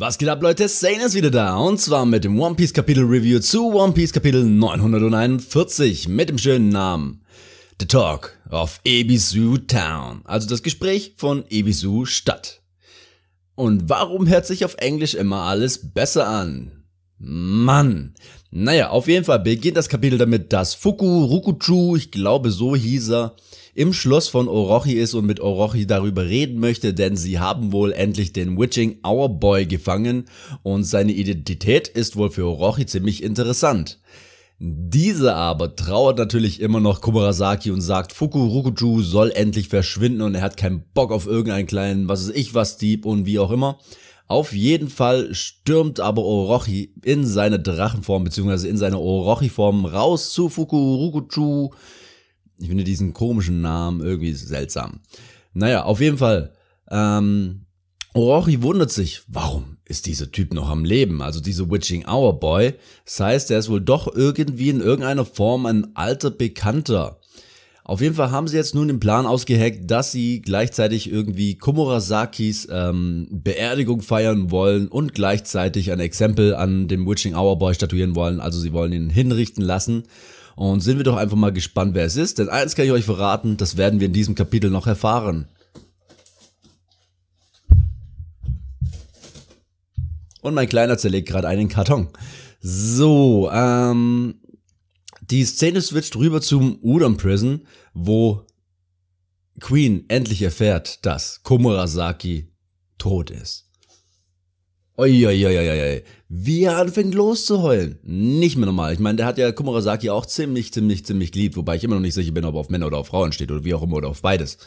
Was geht ab Leute, Sane ist wieder da und zwar mit dem One Piece Kapitel Review zu One Piece Kapitel 941 mit dem schönen Namen The Talk of Ebisu Town, also das Gespräch von Ebisu Stadt. Und warum hört sich auf Englisch immer alles besser an? Mann! Naja, auf jeden Fall beginnt das Kapitel damit, dass Fuku Rukuchu, ich glaube so hieß er, im Schloss von Orochi ist und mit Orochi darüber reden möchte, denn sie haben wohl endlich den Witching Our Boy gefangen und seine Identität ist wohl für Orochi ziemlich interessant. Diese aber trauert natürlich immer noch Kumarasaki und sagt, Fukurukuju soll endlich verschwinden und er hat keinen Bock auf irgendeinen kleinen, was ist ich was Dieb und wie auch immer. Auf jeden Fall stürmt aber Orochi in seine Drachenform bzw. in seine Orochi-Form raus zu Fukurukuju ich finde diesen komischen Namen irgendwie seltsam. Naja, auf jeden Fall. Ähm, Orochi wundert sich, warum ist dieser Typ noch am Leben? Also dieser Witching Hour Boy. Das heißt, er ist wohl doch irgendwie in irgendeiner Form ein alter Bekannter. Auf jeden Fall haben sie jetzt nun den Plan ausgeheckt, dass sie gleichzeitig irgendwie Komurasakis ähm, Beerdigung feiern wollen und gleichzeitig ein Exempel an dem Witching Hour Boy statuieren wollen. Also sie wollen ihn hinrichten lassen. Und sind wir doch einfach mal gespannt, wer es ist. Denn eins kann ich euch verraten, das werden wir in diesem Kapitel noch erfahren. Und mein Kleiner zerlegt gerade einen Karton. So, ähm, die Szene switcht rüber zum Udon Prison, wo Queen endlich erfährt, dass Komurasaki tot ist. Uiuiuiui. Wie er anfängt loszuheulen. Nicht mehr normal. Ich meine, der hat ja Kumarasaki auch ziemlich, ziemlich, ziemlich geliebt, wobei ich immer noch nicht sicher bin, ob er auf Männer oder auf Frauen steht oder wie auch immer oder auf beides.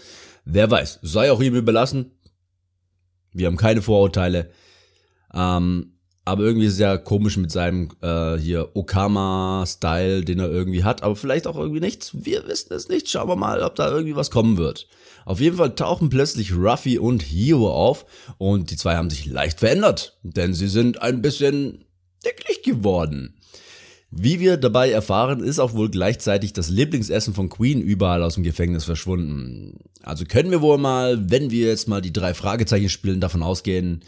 Wer weiß, sei auch ihm überlassen. Wir haben keine Vorurteile. Ähm, aber irgendwie ist es ja komisch mit seinem äh, hier Okama-Style, den er irgendwie hat. Aber vielleicht auch irgendwie nichts. Wir wissen es nicht. Schauen wir mal, ob da irgendwie was kommen wird. Auf jeden Fall tauchen plötzlich Ruffy und Hiro auf. Und die zwei haben sich leicht verändert. Denn sie sind ein bisschen dicklich geworden. Wie wir dabei erfahren, ist auch wohl gleichzeitig das Lieblingsessen von Queen überall aus dem Gefängnis verschwunden. Also können wir wohl mal, wenn wir jetzt mal die drei Fragezeichen spielen, davon ausgehen,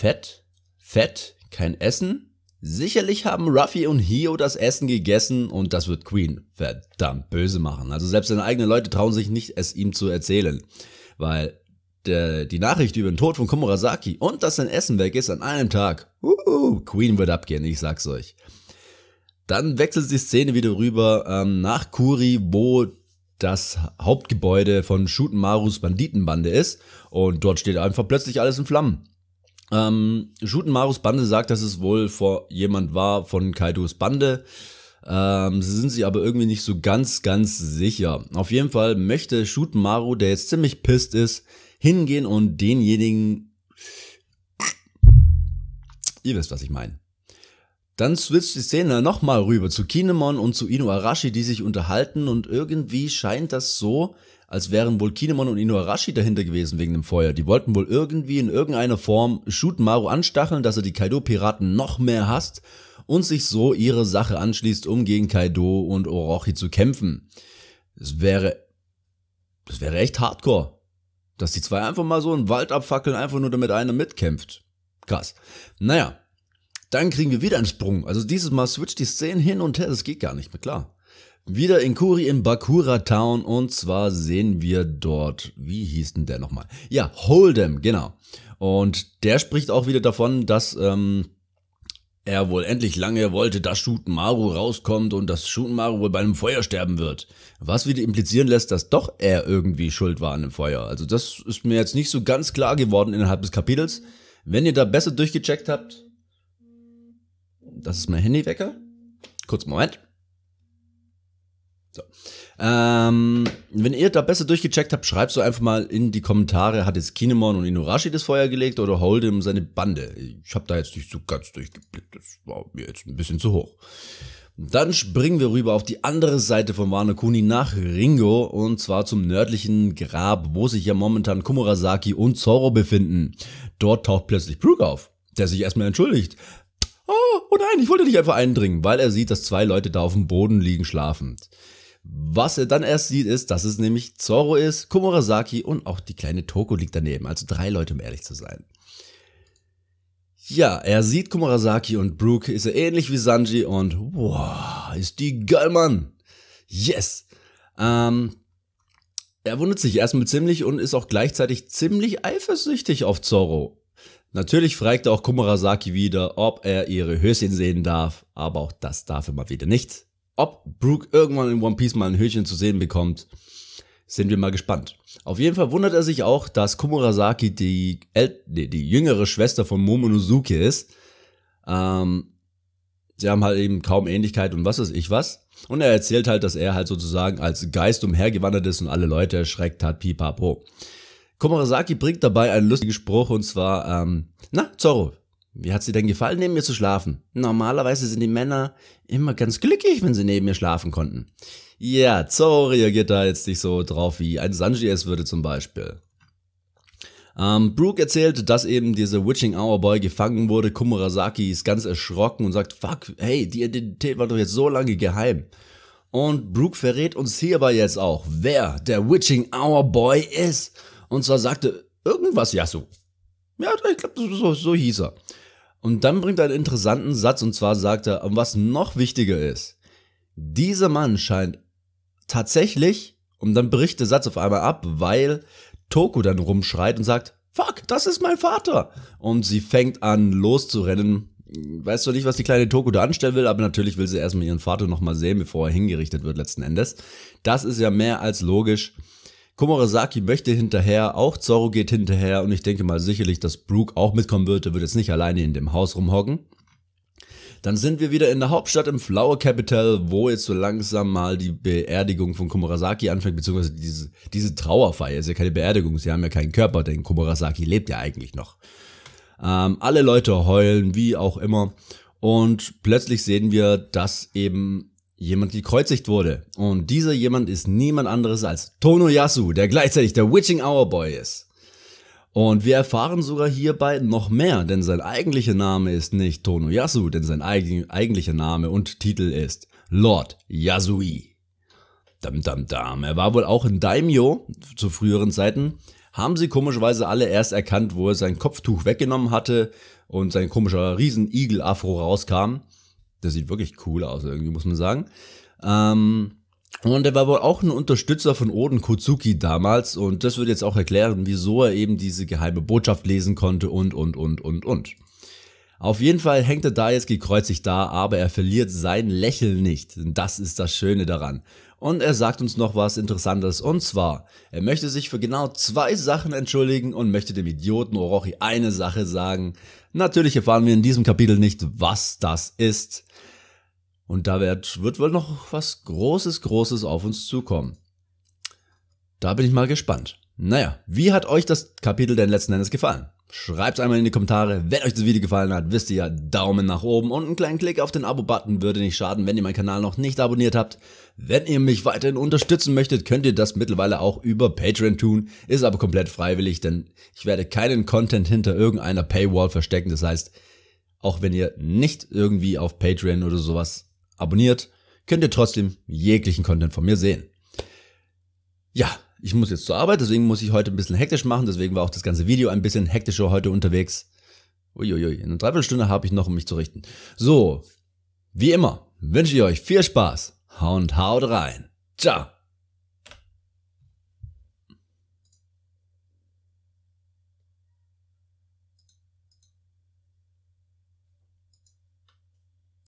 Fett, Fett, kein Essen? Sicherlich haben Ruffy und Hio das Essen gegessen und das wird Queen verdammt böse machen. Also selbst seine eigenen Leute trauen sich nicht, es ihm zu erzählen, weil der, äh, die Nachricht über den Tod von Komurasaki und dass sein Essen weg ist an einem Tag. Uhuhu, Queen wird abgehen, ich sag's euch. Dann wechselt die Szene wieder rüber ähm, nach Kuri, wo das Hauptgebäude von Shutenmarus Banditenbande ist und dort steht einfach plötzlich alles in Flammen. Ähm, Marus Bande sagt, dass es wohl vor jemand war von Kaidos Bande. Ähm, sie sind sich aber irgendwie nicht so ganz, ganz sicher. Auf jeden Fall möchte Shooten Maru, der jetzt ziemlich pisst ist, hingehen und denjenigen... Ihr wisst, was ich meine. Dann switcht die Szene nochmal rüber zu Kinemon und zu Inuarashi, die sich unterhalten und irgendwie scheint das so, als wären wohl Kinemon und Inuarashi dahinter gewesen wegen dem Feuer. Die wollten wohl irgendwie in irgendeiner Form Shutenmaru anstacheln, dass er die Kaido-Piraten noch mehr hasst und sich so ihre Sache anschließt, um gegen Kaido und Orochi zu kämpfen. Es wäre, es wäre echt hardcore, dass die zwei einfach mal so einen Wald abfackeln, einfach nur damit einer mitkämpft. Krass. Naja, dann kriegen wir wieder einen Sprung. Also dieses Mal switcht die Szene hin und her, das geht gar nicht mehr klar. Wieder in Kuri in Bakura Town und zwar sehen wir dort, wie hieß denn der nochmal? Ja, Hold'em, genau. Und der spricht auch wieder davon, dass ähm, er wohl endlich lange wollte, dass Shutenmaru rauskommt und dass Shutenmaru wohl bei einem Feuer sterben wird. Was wieder implizieren lässt, dass doch er irgendwie schuld war an dem Feuer. Also das ist mir jetzt nicht so ganz klar geworden innerhalb des Kapitels. Wenn ihr da besser durchgecheckt habt, das ist mein Handywecker. Kurz Moment. So. Ähm, wenn ihr da besser durchgecheckt habt, schreibt so einfach mal in die Kommentare, hat jetzt Kinemon und Inuarashi das Feuer gelegt oder Holdem seine Bande? Ich habe da jetzt nicht so ganz durchgeblickt, das war mir jetzt ein bisschen zu hoch. Dann springen wir rüber auf die andere Seite von Wano Kuni nach Ringo und zwar zum nördlichen Grab, wo sich ja momentan Komurasaki und Zoro befinden. Dort taucht plötzlich Brook auf, der sich erstmal entschuldigt, nein, ich wollte nicht einfach eindringen, weil er sieht, dass zwei Leute da auf dem Boden liegen schlafend. Was er dann erst sieht, ist, dass es nämlich Zoro ist, Komurasaki und auch die kleine Toko liegt daneben. Also drei Leute, um ehrlich zu sein. Ja, er sieht Komurasaki und Brooke ist er ähnlich wie Sanji und wow, ist die geil, Mann. Yes. Ähm, er wundert sich erstmal ziemlich und ist auch gleichzeitig ziemlich eifersüchtig auf Zoro. Natürlich fragte auch Kumarasaki wieder, ob er ihre Höschen sehen darf, aber auch das darf er mal wieder nicht. Ob Brooke irgendwann in One Piece mal ein Höschen zu sehen bekommt, sind wir mal gespannt. Auf jeden Fall wundert er sich auch, dass Kumurasaki die, El die, die jüngere Schwester von Momonosuke ist. Ähm, sie haben halt eben kaum Ähnlichkeit und was weiß ich was. Und er erzählt halt, dass er halt sozusagen als Geist umhergewandert ist und alle Leute erschreckt hat, pipapo. Komurasaki bringt dabei einen lustigen Spruch und zwar, ähm, na, Zorro, wie hat sie denn gefallen, neben mir zu schlafen? Normalerweise sind die Männer immer ganz glücklich, wenn sie neben mir schlafen konnten. Ja, Zorro reagiert da jetzt nicht so drauf, wie ein Sanji es würde zum Beispiel. Ähm, Brooke erzählt, dass eben dieser Witching Hour Boy gefangen wurde. Komurasaki ist ganz erschrocken und sagt, fuck, hey, die Identität war doch jetzt so lange geheim. Und Brooke verrät uns hierbei jetzt auch, wer der Witching Hour Boy ist. Und zwar sagte irgendwas Yasu. Ja, ich glaube, so, so hieß er. Und dann bringt er einen interessanten Satz und zwar sagt er, was noch wichtiger ist, dieser Mann scheint tatsächlich, und dann bricht der Satz auf einmal ab, weil Toku dann rumschreit und sagt, fuck, das ist mein Vater. Und sie fängt an loszurennen. Weißt du nicht, was die kleine Toku da anstellen will, aber natürlich will sie erstmal ihren Vater nochmal sehen, bevor er hingerichtet wird letzten Endes. Das ist ja mehr als logisch. Komorasaki möchte hinterher, auch Zorro geht hinterher und ich denke mal sicherlich, dass Brooke auch mitkommen wird. Er wird jetzt nicht alleine in dem Haus rumhocken. Dann sind wir wieder in der Hauptstadt im Flower Capital, wo jetzt so langsam mal die Beerdigung von Komorasaki anfängt, beziehungsweise diese, diese Trauerfeier ist ja keine Beerdigung, sie haben ja keinen Körper, denn Komorasaki lebt ja eigentlich noch. Ähm, alle Leute heulen, wie auch immer. Und plötzlich sehen wir, dass eben jemand gekreuzigt wurde. Und dieser jemand ist niemand anderes als Tono Yasu, der gleichzeitig der Witching Hour Boy ist. Und wir erfahren sogar hierbei noch mehr, denn sein eigentlicher Name ist nicht Tono Yasu, denn sein eig eigentlicher Name und Titel ist Lord Yasui. Dam dam dam. Er war wohl auch in Daimyo zu früheren Zeiten. Haben sie komischerweise alle erst erkannt, wo er sein Kopftuch weggenommen hatte und sein komischer Riesenigel-Afro rauskam. Der sieht wirklich cool aus, irgendwie, muss man sagen. Ähm, und er war wohl auch ein Unterstützer von Oden Kozuki damals und das würde jetzt auch erklären, wieso er eben diese geheime Botschaft lesen konnte und, und, und, und, und. Auf jeden Fall hängt er da jetzt gekreuzigt da, aber er verliert sein Lächeln nicht. Das ist das Schöne daran. Und er sagt uns noch was Interessantes und zwar, er möchte sich für genau zwei Sachen entschuldigen und möchte dem Idioten Orochi eine Sache sagen. Natürlich erfahren wir in diesem Kapitel nicht, was das ist. Und da wird, wird wohl noch was Großes, Großes auf uns zukommen. Da bin ich mal gespannt. Naja, wie hat euch das Kapitel denn letzten Endes gefallen? Schreibt einmal in die Kommentare, wenn euch das Video gefallen hat, wisst ihr ja, Daumen nach oben und einen kleinen Klick auf den Abo-Button würde nicht schaden, wenn ihr meinen Kanal noch nicht abonniert habt. Wenn ihr mich weiterhin unterstützen möchtet, könnt ihr das mittlerweile auch über Patreon tun, ist aber komplett freiwillig, denn ich werde keinen Content hinter irgendeiner Paywall verstecken, das heißt, auch wenn ihr nicht irgendwie auf Patreon oder sowas abonniert, könnt ihr trotzdem jeglichen Content von mir sehen. Ja, ich muss jetzt zur Arbeit, deswegen muss ich heute ein bisschen hektisch machen, deswegen war auch das ganze Video ein bisschen hektischer heute unterwegs. Uiuiui, in einer Dreiviertelstunde habe ich noch, um mich zu richten. So, wie immer, wünsche ich euch viel Spaß und haut rein. Ciao.